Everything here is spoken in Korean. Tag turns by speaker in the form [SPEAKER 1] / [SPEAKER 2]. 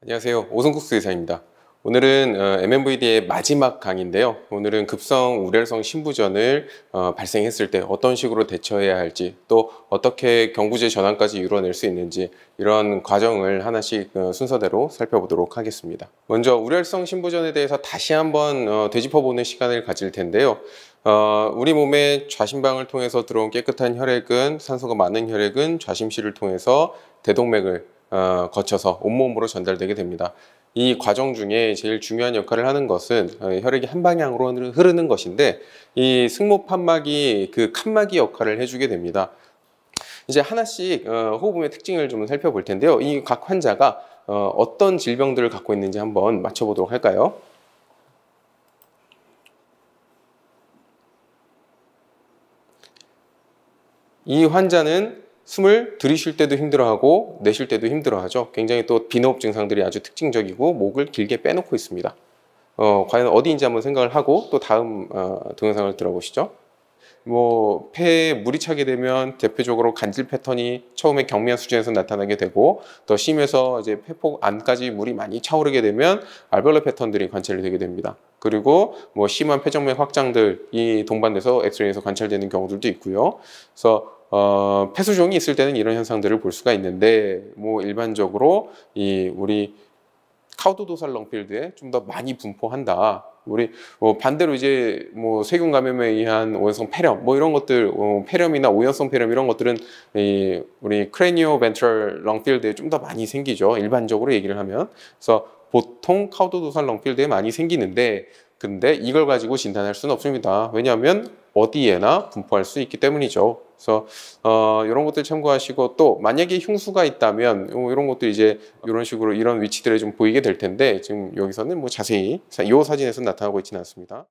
[SPEAKER 1] 안녕하세요. 오성국수 의사입니다 오늘은 어, MMVD의 마지막 강의인데요. 오늘은 급성 우렬성 신부전을 어, 발생했을 때 어떤 식으로 대처해야 할지 또 어떻게 경구제 전환까지 이뤄낼 수 있는지 이런 과정을 하나씩 어, 순서대로 살펴보도록 하겠습니다. 먼저 우렬성 신부전에 대해서 다시 한번 되짚어보는 시간을 가질 텐데요. 어, 우리 몸의 좌심방을 통해서 들어온 깨끗한 혈액은 산소가 많은 혈액은 좌심실을 통해서 대동맥을 어, 거쳐서 온몸으로 전달되게 됩니다. 이 과정 중에 제일 중요한 역할을 하는 것은 어, 혈액이 한 방향으로 흐르는 것인데 이 승모 판막이 그 칸막이 역할을 해주게 됩니다. 이제 하나씩 어, 호흡음의 특징을 좀 살펴볼 텐데요. 이 각 환자가 어떤 질병들을 갖고 있는지 한번 맞춰보도록 할까요? 이 환자는 숨을 들이쉴 때도 힘들어하고 내쉴 때도 힘들어하죠. 굉장히 또 비호흡 증상들이 아주 특징적이고 목을 길게 빼놓고 있습니다. 어, 과연 어디인지 한번 생각을 하고 또 다음 어, 동영상을 들어보시죠. 뭐 폐에 물이 차게 되면 대표적으로 간질 패턴이 처음에 경미한 수준에서 나타나게 되고 더 심해서 이제 폐폭 안까지 물이 많이 차오르게 되면 알베올 패턴들이 관찰이 되게 됩니다. 그리고 뭐 심한 폐정맥 확장들이 동반돼서 엑스레이에서 관찰되는 경우들도 있고요. 그래서 어, 폐수종이 있을 때는 이런 현상들을 볼 수가 있는데 뭐 일반적으로 이 우리 카우도 도살 렁필드에 좀 더 많이 분포한다. 우리 뭐 반대로 이제 뭐 세균 감염에 의한 오염성 폐렴 뭐 이런 것들 어, 폐렴이나 오염성 폐렴 이런 것들은 이 우리 크레니오 벤트럴 렁필드에 좀 더 많이 생기죠. 일반적으로 얘기를 하면 그래서 보통 카우도 도살 렁필드에 많이 생기는데 근데 이걸 가지고 진단할 수는 없습니다. 왜냐하면 어디에나 분포할 수 있기 때문이죠. 그래서 어, 이런 것들 참고하시고 또 만약에 흉수가 있다면 이런 것도 이제 이런 식으로 이런 위치들에 좀 보이게 될 텐데 지금 여기서는 뭐 자세히 이 사진에서 나타나고 있지는 않습니다.